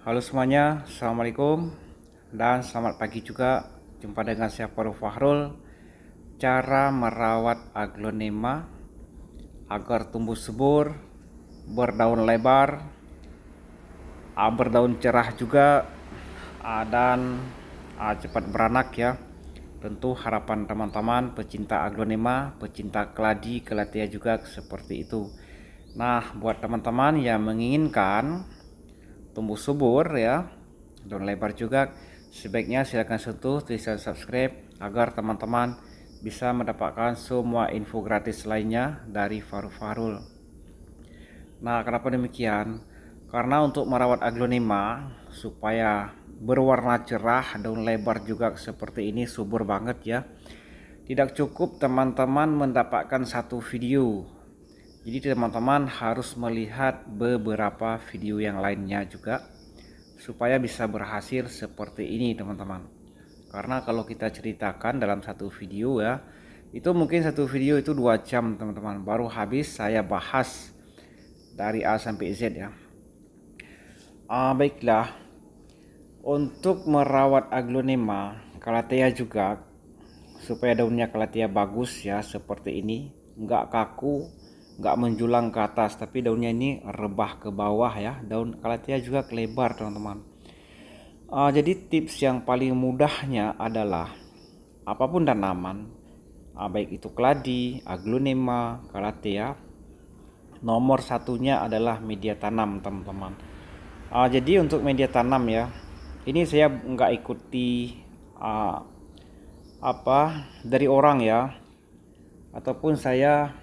Halo semuanya, Assalamualaikum dan selamat pagi juga Jumpa dengan saya Paru Fahrul Cara merawat aglonema Agar tumbuh subur, berdaun lebar, ah, berdaun cerah juga ah, Dan ah, cepat beranak ya Tentu harapan teman-teman pecinta aglonema, pecinta keladi, kelatia juga seperti itu Nah buat teman-teman yang menginginkan tumbuh subur ya daun lebar juga sebaiknya silakan sentuh tulisan subscribe agar teman-teman bisa mendapatkan semua info gratis lainnya dari Faru Farul. Nah, kenapa demikian? Karena untuk merawat aglonema supaya berwarna cerah, daun lebar juga seperti ini subur banget ya. Tidak cukup teman-teman mendapatkan satu video jadi teman-teman harus melihat beberapa video yang lainnya juga supaya bisa berhasil seperti ini teman-teman. Karena kalau kita ceritakan dalam satu video ya, itu mungkin satu video itu dua jam teman-teman. Baru habis saya bahas dari A sampai Z ya. Uh, baiklah, untuk merawat aglonema kalatea juga supaya daunnya kalatea bagus ya seperti ini, nggak kaku nggak menjulang ke atas tapi daunnya ini rebah ke bawah ya daun kalatia juga kelebar teman-teman uh, jadi tips yang paling mudahnya adalah apapun tanaman uh, baik itu keladi aglonema kalatea nomor satunya adalah media tanam teman-teman uh, jadi untuk media tanam ya ini saya nggak ikuti uh, apa dari orang ya ataupun saya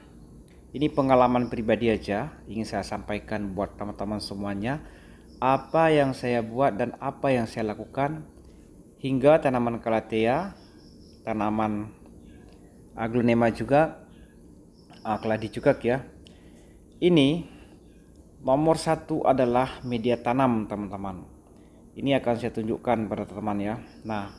ini pengalaman pribadi aja, ingin saya sampaikan buat teman-teman semuanya. Apa yang saya buat dan apa yang saya lakukan hingga tanaman kalatea, tanaman aglonema juga, ah, keladi juga ya. Ini nomor satu adalah media tanam teman-teman. Ini akan saya tunjukkan pada teman-teman ya. Nah,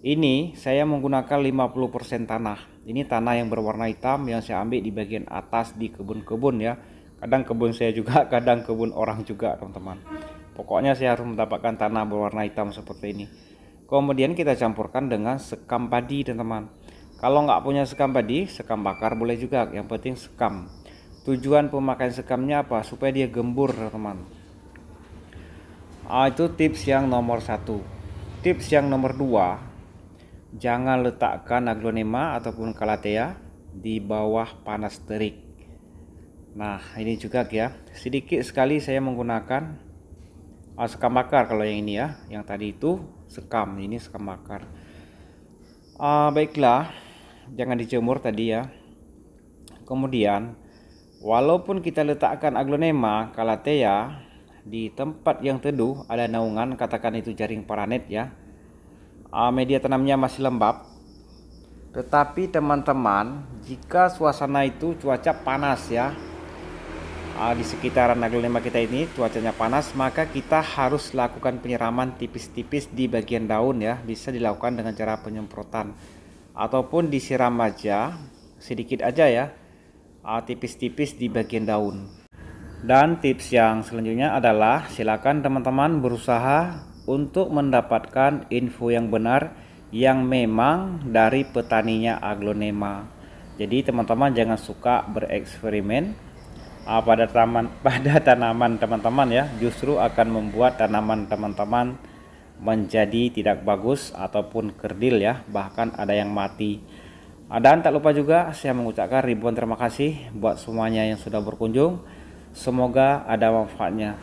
ini saya menggunakan 50% tanah ini tanah yang berwarna hitam yang saya ambil di bagian atas di kebun-kebun ya kadang kebun saya juga kadang kebun orang juga teman-teman pokoknya saya harus mendapatkan tanah berwarna hitam seperti ini kemudian kita campurkan dengan sekam padi teman-teman kalau nggak punya sekam padi sekam bakar boleh juga yang penting sekam tujuan pemakaian sekamnya apa supaya dia gembur teman-teman Nah, itu tips yang nomor satu tips yang nomor dua jangan letakkan aglonema ataupun kalatea di bawah panas terik. Nah, ini juga ya. Sedikit sekali saya menggunakan oh, sekam bakar kalau yang ini ya. Yang tadi itu sekam, ini sekam bakar. Uh, baiklah, jangan dijemur tadi ya. Kemudian, walaupun kita letakkan aglonema kalatea di tempat yang teduh ada naungan, katakan itu jaring paranet ya Ah, media tanamnya masih lembab. Tetapi teman-teman, jika suasana itu cuaca panas ya, ah, di sekitaran Nagreg kita ini cuacanya panas, maka kita harus lakukan penyiraman tipis-tipis di bagian daun ya. Bisa dilakukan dengan cara penyemprotan ataupun disiram aja sedikit aja ya ah, tipis-tipis di bagian daun. Dan tips yang selanjutnya adalah silakan teman-teman berusaha untuk mendapatkan info yang benar yang memang dari petaninya aglonema. Jadi teman-teman jangan suka bereksperimen ah, pada taman pada tanaman teman-teman ya, justru akan membuat tanaman teman-teman menjadi tidak bagus ataupun kerdil ya, bahkan ada yang mati. Ah, dan tak lupa juga saya mengucapkan ribuan terima kasih buat semuanya yang sudah berkunjung. Semoga ada manfaatnya.